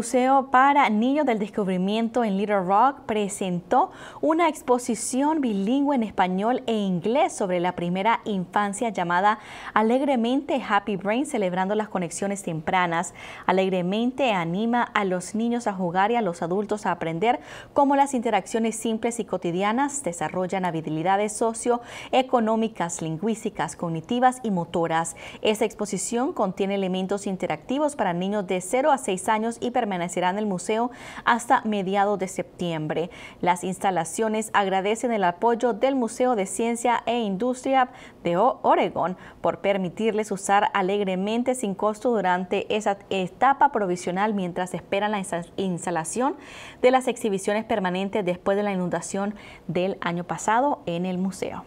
Museo para Niños del Descubrimiento en Little Rock presentó una exposición bilingüe en español e inglés sobre la primera infancia llamada Alegremente Happy Brain, celebrando las conexiones tempranas. Alegremente anima a los niños a jugar y a los adultos a aprender cómo las interacciones simples y cotidianas desarrollan habilidades socioeconómicas, lingüísticas, cognitivas y motoras. Esta exposición contiene elementos interactivos para niños de 0 a 6 años y permite permanecerá en el museo hasta mediados de septiembre. Las instalaciones agradecen el apoyo del Museo de Ciencia e Industria de Oregon por permitirles usar alegremente sin costo durante esa etapa provisional mientras esperan la instalación de las exhibiciones permanentes después de la inundación del año pasado en el museo.